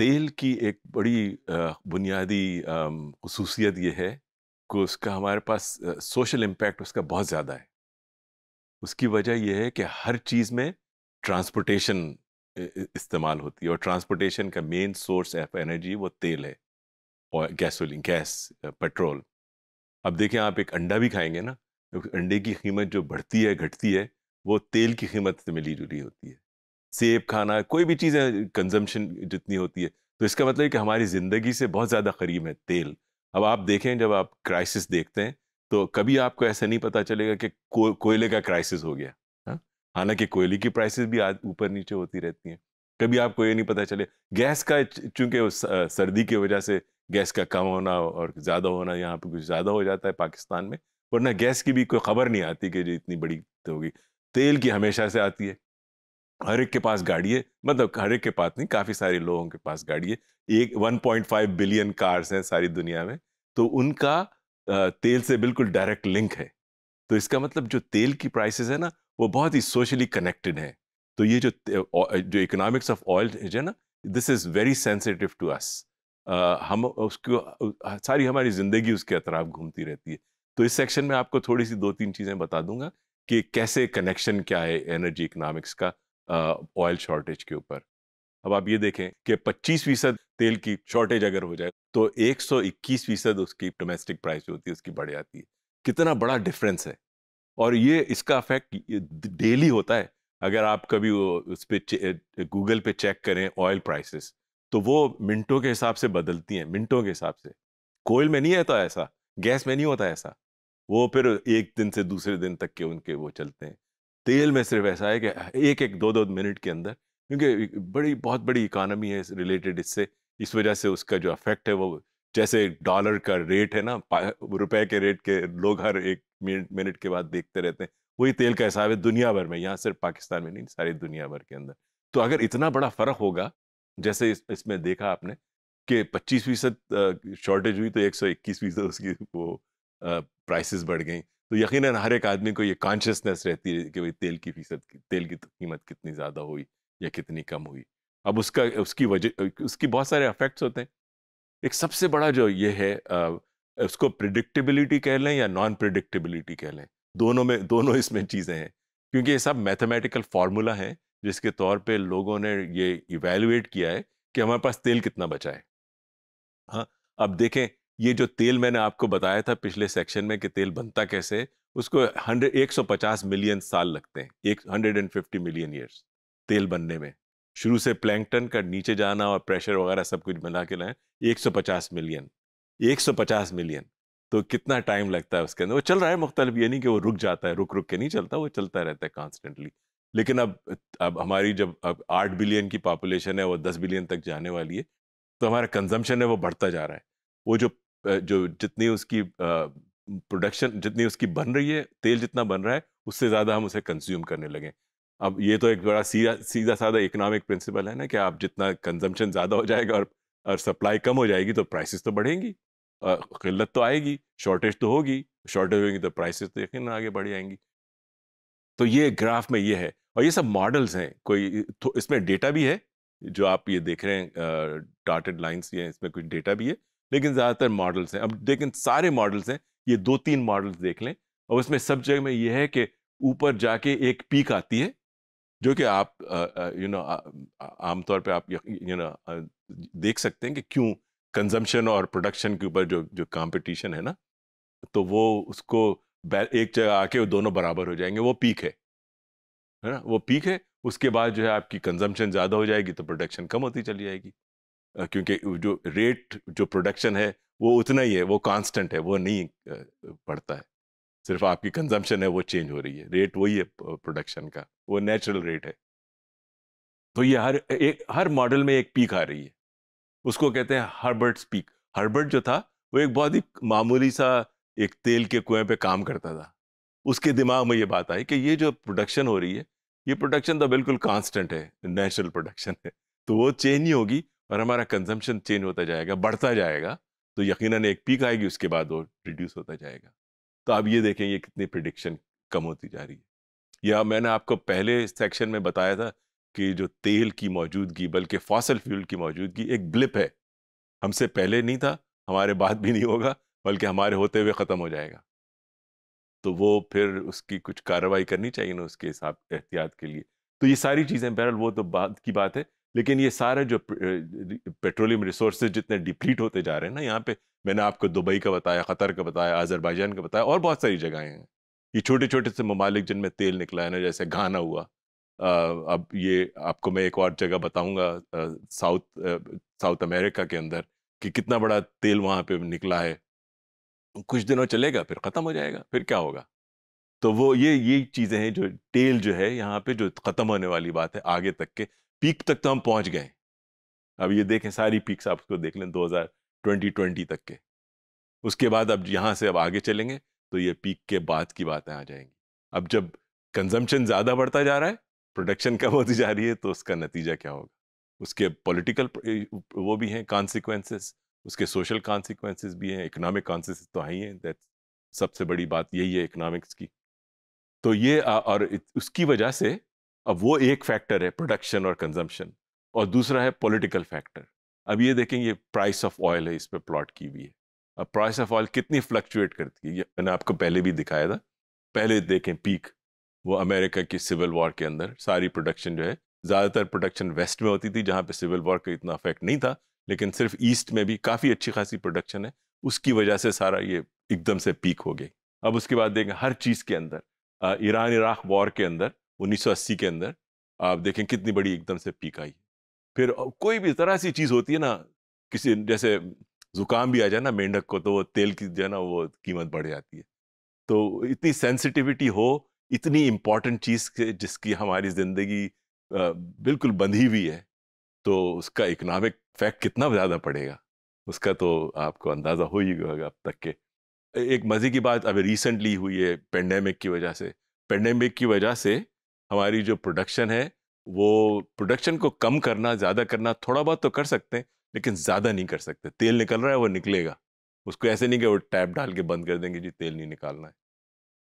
तेल की एक बड़ी बुनियादी खसूसियत ये है कि उसका हमारे पास सोशल इम्पैक्ट उसका बहुत ज़्यादा है उसकी वजह यह है कि हर चीज़ में ट्रांसपोर्टेशन इस्तेमाल होती है और ट्रांसपोर्टेशन का मेन सोर्स ऑफ एनर्जी वो तेल है और गैसोलीन गैस पेट्रोल अब देखें आप एक अंडा भी खाएंगे ना तो अंडे की कीमत जो बढ़ती है घटती है वो तेल की कीमत से मिली जुली होती है सेब खाना कोई भी चीज़ें कंजम्पशन जितनी होती है तो इसका मतलब है कि हमारी ज़िंदगी से बहुत ज़्यादा करीब है तेल अब आप देखें जब आप क्राइसिस देखते हैं तो कभी आपको ऐसा नहीं पता चलेगा कि को, कोयले का क्राइसिस हो गया हाँ? हालांकि कोयले की प्राइसेस भी आज ऊपर नीचे होती रहती हैं कभी आपको ये नहीं पता चले गैस का चूंकि सर्दी की वजह से गैस का कम होना और ज़्यादा होना यहाँ पे कुछ ज़्यादा हो जाता है पाकिस्तान में वरना गैस की भी कोई खबर नहीं आती कि जो इतनी बड़ी तो होगी तेल की हमेशा से आती है हर एक के पास गाड़ी है मतलब हर एक के पास नहीं काफ़ी सारे लोगों के पास गाड़ी है एक 1.5 बिलियन कार्स हैं सारी दुनिया में तो उनका तेल से बिल्कुल डायरेक्ट लिंक है तो इसका मतलब जो तेल की प्राइसेस है ना वो बहुत ही सोशली कनेक्टेड है तो ये जो जो इकोनॉमिक्स ऑफ ऑयल है ना this is very sensitive to us हम उसको सारी हमारी ज़िंदगी उसके अतराफ घूमती रहती है तो इस सेक्शन में आपको थोड़ी सी दो तीन चीज़ें बता दूंगा कि कैसे कनेक्शन क्या है एनर्जी इकोनॉमिक्स का ऑयल शॉर्टेज के ऊपर अब आप ये देखें कि 25 फीसद तेल की शॉर्टेज अगर हो जाए तो 121 फीसद उसकी डोमेस्टिक प्राइस जो होती है उसकी बढ़ जाती है कितना बड़ा डिफरेंस है और ये इसका अफेक्ट डेली होता है अगर आप कभी उस पर गूगल पे चेक करें ऑयल प्राइसेस तो वो मिनटों के हिसाब से बदलती हैं मिनटों के हिसाब से कोयल में नहीं आता ऐसा गैस में नहीं होता ऐसा वो फिर एक दिन से दूसरे दिन तक के उनके वो चलते हैं तेल में सिर्फ ऐसा है कि एक एक दो दो मिनट के अंदर क्योंकि बड़ी बहुत बड़ी इकानमी है रिलेटेड इससे इस वजह से उसका जो अफेक्ट है वो जैसे डॉलर का रेट है ना रुपए के रेट के लोग हर एक मिनट मिनट के बाद देखते रहते हैं वही तेल का हिसाब है दुनिया भर में यहाँ सिर्फ पाकिस्तान में नहीं सारी दुनिया भर के अंदर तो अगर इतना बड़ा फ़र्क होगा जैसे इस, इसमें देखा आपने कि 25 फीसद शॉर्टेज हुई तो 121 फीसद उसकी वो प्राइसेस बढ़ गई तो यकीन हर एक आदमी को ये कॉन्शियसनेस रहती है कि भाई तेल की फीसद तेल की कीमत कितनी ज़्यादा हुई या कितनी कम हुई अब उसका उसकी वजह उसकी बहुत सारे अफेक्ट्स होते हैं एक सबसे बड़ा जो ये है आ, उसको प्रिडिक्टेबिलिटी कह लें या नॉन प्रिडिक्टेबिलिटी कह लें दोनों में दोनों इसमें चीज़ें हैं क्योंकि ये सब मैथमेटिकल फार्मूला हैं जिसके तौर पे लोगों ने ये इवेलुएट किया है कि हमारे पास तेल कितना बचा है हाँ अब देखें ये जो तेल मैंने आपको बताया था पिछले सेक्शन में कि तेल बनता कैसे उसको हंड्रेड एक सौ पचास मिलियन साल लगते हैं एक hundred and fifty million years तेल बनने में शुरू से प्लैंकटन का नीचे जाना और प्रेशर वगैरह सब कुछ बना के लाए एक सौ पचास मिलियन एक सौ पचास मिलियन तो कितना टाइम लगता है उसके अंदर वो चल रहा है मुख्तलिफ ये नहीं कि वो रुक जाता है रुक रुक के नहीं चलता वो चलता रहता है कॉन्स्टेंटली लेकिन अब अब हमारी जब अब आठ बिलियन की पॉपुलेशन है वो दस बिलियन तक जाने वाली है तो हमारा कंजम्पशन है वो बढ़ता जा रहा है वो जो जो जितनी उसकी प्रोडक्शन जितनी उसकी बन रही है तेल जितना बन रहा है उससे ज़्यादा हम उसे कंज्यूम करने लगे अब ये तो एक बड़ा सीधा सीधा साधा इकोनॉमिक प्रिंसिपल है ना कि आप जितना कंजम्पशन ज़्यादा हो जाएगा और और सप्लाई कम हो जाएगी तो प्राइसेस तो बढ़ेंगी और किल्लत तो आएगी शॉर्टेज तो होगी शॉर्टेज होगी तो प्राइसेस तो यकीन आगे बढ़ जाएंगी तो ये ग्राफ में ये है और ये सब मॉडल्स हैं कोई इसमें डेटा भी है जो आप ये देख रहे हैं डॉटेड लाइन्स ये इसमें कुछ डेटा भी है लेकिन ज़्यादातर मॉडल्स हैं अब लेकिन सारे मॉडल्स हैं ये दो तीन मॉडल्स देख लें और उसमें सब जगह में ये है कि ऊपर जाके एक पीक आती है जो कि आप यू नो आमतौर पे आप यू नो देख सकते हैं कि क्यों कंजम्पशन और प्रोडक्शन के ऊपर जो जो कंपटीशन है ना तो वो उसको एक जगह आके वो दोनों बराबर हो जाएंगे वो पीक है है ना वो पीक है उसके बाद जो है आपकी कंजम्पशन ज़्यादा हो जाएगी तो प्रोडक्शन कम होती चली जाएगी क्योंकि जो रेट जो प्रोडक्शन है वो उतना ही है वो कांस्टेंट है वो नहीं बढ़ता है सिर्फ आपकी कंजम्पशन है वो चेंज हो रही है रेट वही है प्रोडक्शन का वो नेचुरल रेट है तो ये हर एक हर मॉडल में एक पीक आ रही है उसको कहते हैं हर्बर्ट पीक हर्बर्ट जो था वो एक बहुत ही मामूली सा एक तेल के कुएं पे काम करता था उसके दिमाग में ये बात आई कि ये जो प्रोडक्शन हो रही है ये प्रोडक्शन तो बिल्कुल कांस्टेंट है नेचुरल प्रोडक्शन है तो वो चेंज नहीं होगी और हमारा कंजम्पशन चेंज होता जाएगा बढ़ता जाएगा तो यकीनन एक पीक आएगी उसके बाद वो रिड्यूस होता जाएगा तो आप ये देखें ये कितनी प्रिडिक्शन कम होती जा रही है या मैंने आपको पहले सेक्शन में बताया था कि जो तेल की मौजूदगी बल्कि फॉसल फ्यूल की मौजूदगी एक ब्लिप है हमसे पहले नहीं था हमारे बाद भी नहीं होगा बल्कि हमारे होते हुए ख़त्म हो जाएगा तो वो फिर उसकी कुछ कार्रवाई करनी चाहिए ना उसके हिसाब एहतियात के लिए तो ये सारी चीज़ें बहरहाल वो तो बाद की बात है लेकिन ये सारे जो पेट्रोलियम रिसोर्स जितने डिप्लीट होते जा रहे हैं ना यहाँ पे मैंने आपको दुबई का बताया ख़तर का बताया आज़रबाइजान का बताया और बहुत सारी जगहें हैं ये छोटे छोटे से ममालिक जिनमें तेल निकला है ना जैसे घाना हुआ आ, अब ये आपको मैं एक और जगह बताऊंगा साउथ साउथ अमेरिका के अंदर कि कितना बड़ा तेल वहाँ पे निकला है कुछ दिनों चलेगा फिर ख़त्म हो जाएगा फिर क्या होगा तो वो ये ये चीज़ें हैं जो तेल जो है यहाँ पे जो ख़त्म होने वाली बात है आगे तक के पीक तक तो हम पहुंच गए अब ये देखें सारी पीक्स आप उसको देख लें 2020 तक के उसके बाद अब यहाँ से अब आगे चलेंगे तो ये पीक के बाद की बातें आ जाएंगी अब जब कंजम्पशन ज़्यादा बढ़ता जा रहा है प्रोडक्शन कम होती जा रही है तो उसका नतीजा क्या होगा उसके पॉलिटिकल वो भी हैं कॉन्सिक्वेंसेस उसके सोशल कॉन्सिक्वेंसेस भी हैं इकोनॉमिक कॉन्सिक्वेंस तो हैं ही हैं दैट सबसे बड़ी बात यही है इकोनॉमिक्स की तो ये और उसकी वजह से अब वो एक फैक्टर है प्रोडक्शन और कंजम्पशन और दूसरा है पॉलिटिकल फैक्टर अब ये देखें ये प्राइस ऑफ ऑयल है इस पर प्लॉट की हुई है अब प्राइस ऑफ ऑयल कितनी फ्लक्चुएट करती है ये मैंने आपको पहले भी दिखाया था पहले देखें पीक वो अमेरिका की सिविल वॉर के अंदर सारी प्रोडक्शन जो है ज़्यादातर प्रोडक्शन वेस्ट में होती थी जहाँ पे सिविल वॉर का इतना अफेक्ट नहीं था लेकिन सिर्फ ईस्ट में भी काफ़ी अच्छी खासी प्रोडक्शन है उसकी वजह से सारा ये एकदम से पीक हो गई अब उसके बाद देखें हर चीज़ के अंदर ईरान इराक वॉर के अंदर 1980 के अंदर आप देखें कितनी बड़ी एकदम से पीक आई फिर कोई भी तरह सी चीज़ होती है ना किसी जैसे जुकाम भी आ जाए ना मेंढक को तो वो तेल की जो है ना वो कीमत बढ़ जाती है तो इतनी सेंसिटिविटी हो इतनी इम्पॉर्टेंट चीज़ के जिसकी हमारी ज़िंदगी बिल्कुल बंधी हुई है तो उसका इकनॉमिक फैक्ट कितना ज़्यादा पड़ेगा उसका तो आपको अंदाज़ा हो ही होगा अब तक के एक मज़े की बात अभी रिसेंटली हुई है पेंडेमिक की वजह से पेंडेमिक की वजह से हमारी जो प्रोडक्शन है वो प्रोडक्शन को कम करना ज़्यादा करना थोड़ा बहुत तो कर सकते हैं लेकिन ज़्यादा नहीं कर सकते तेल निकल रहा है वो निकलेगा उसको ऐसे नहीं कि वो टैप डाल के बंद कर देंगे जी तेल नहीं निकालना है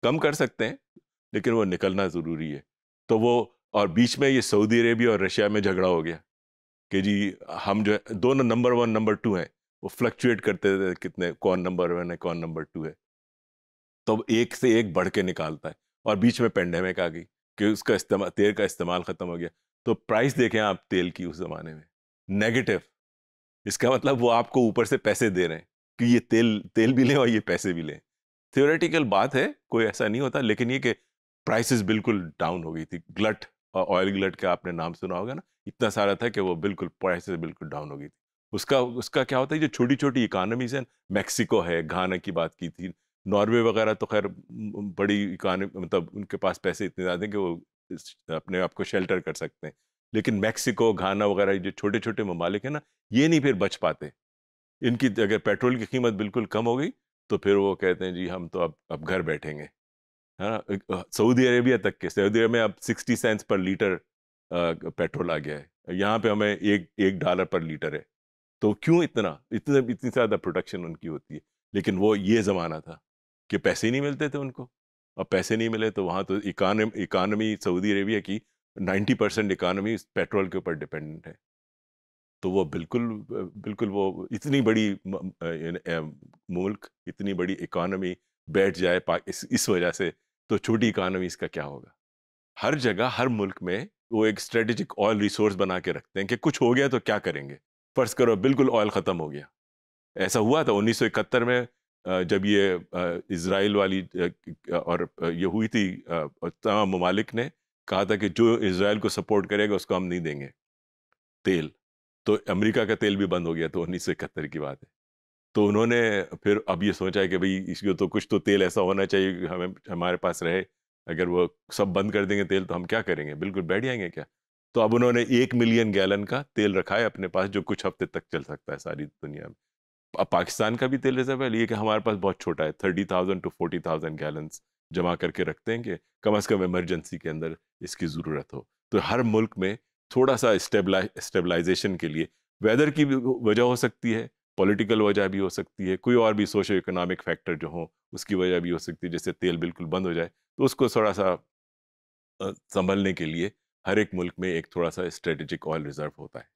कम कर सकते हैं लेकिन वो निकलना ज़रूरी है तो वो और बीच में ये सऊदी अरेबिया और रशिया में झगड़ा हो गया कि जी हम जो है दोनों नंबर वन नंबर टू हैं वो फ्लक्चुएट करते थे कितने कौन नंबर वन है कौन नंबर टू है तो एक से एक बढ़ के निकालता है और बीच में पेंडेमिक आ गई कि उसका इस्तेमाल तेल का इस्तेमाल ख़त्म हो गया तो प्राइस हम्म। देखें आप तेल की उस ज़माने में नेगेटिव इसका मतलब वो आपको ऊपर से पैसे दे रहे हैं कि ये तेल तेल भी लें और ये पैसे भी लें थियोरेटिकल बात है कोई ऐसा नहीं होता लेकिन ये कि प्राइसेस बिल्कुल डाउन हो गई थी ग्लट और ऑयल ग्लट का आपने नाम सुना होगा ना इतना सारा था कि वो बिल्कुल प्राइसेस बिल्कुल डाउन हो गई थी उसका उसका क्या होता है जो छोटी छोटी इकानमीज हैं मैक्सिको है घाना की बात की थी नॉर्वे वगैरह तो खैर बड़ी इकानी मतलब उनके पास पैसे इतने ज़्यादा हैं कि वो अपने आप को शेल्टर कर सकते हैं लेकिन मैक्सिको घाना वगैरह जो छोटे छोटे ममालिक हैं ना ये नहीं फिर बच पाते इनकी अगर पेट्रोल की कीमत बिल्कुल कम हो गई तो फिर वो कहते हैं जी हम तो अब अब घर बैठेंगे है ना सऊदी अरेबिया तक के सऊदी अरेबिया में अब sixty cents per litre petrol आ गया है यहाँ पे हमें एक एक डॉलर पर लीटर है तो क्यों इतना इतने इतनी ज़्यादा प्रोडक्शन उनकी होती है लेकिन वो ये ज़माना था कि पैसे नहीं मिलते थे उनको अब पैसे नहीं मिले तो वहाँ तो इकानमी सऊदी अरेबिया की 90 परसेंट इकानमी पेट्रोल के ऊपर डिपेंडेंट है तो वो बिल्कुल बिल्कुल वो इतनी बड़ी मुल्क इतनी बड़ी इकानमी बैठ जाए इस, इस वजह से तो छोटी इकानमी इसका क्या होगा हर जगह हर मुल्क में वो एक स्ट्रेटेजिक ऑयल रिसोर्स बना के रखते हैं कि कुछ हो गया तो क्या करेंगे फ़र्ज़ करो बिल्कुल ऑयल ख़त्म हो गया ऐसा हुआ था उन्नीस में जब ये इसराइल वाली और ये हुई थी तमाम ममालिक ने कहा था कि जो इसराइल को सपोर्ट करेगा उसको हम नहीं देंगे तेल तो अमेरिका का तेल भी बंद हो गया तो उन्नीस सौ इकहत्तर की बात है तो उन्होंने फिर अब ये सोचा कि भाई इसको तो कुछ तो तेल ऐसा होना चाहिए हमें हमारे पास रहे अगर वो सब बंद कर देंगे तेल तो हम क्या करेंगे बिल्कुल बैठ जाएंगे क्या तो अब उन्होंने एक मिलियन गैलन का तेल रखा है अपने पास जो कुछ हफ्ते तक चल सकता है सारी दुनिया में अब पाकिस्तान का भी तेल रिजर्व है लिए कि हमारे पास बहुत छोटा है thirty thousand to forty thousand gallon जमा करके रखते हैं कि कम अज़ कम इमरजेंसी के अंदर इसकी ज़रूरत हो तो हर मुल्क में थोड़ा सा स्टेबलाइजेशन के लिए वेदर की वजह हो सकती है पॉलिटिकल वजह भी हो सकती है कोई और भी सोशो इकोनॉमिक फैक्टर जो हो उसकी वजह भी हो सकती है जैसे तेल बिल्कुल बंद हो जाए तो उसको थोड़ा सा संभलने के लिए हर एक मुल्क में एक थोड़ा सा स्ट्रेटेजिक ऑयल रिजर्व होता है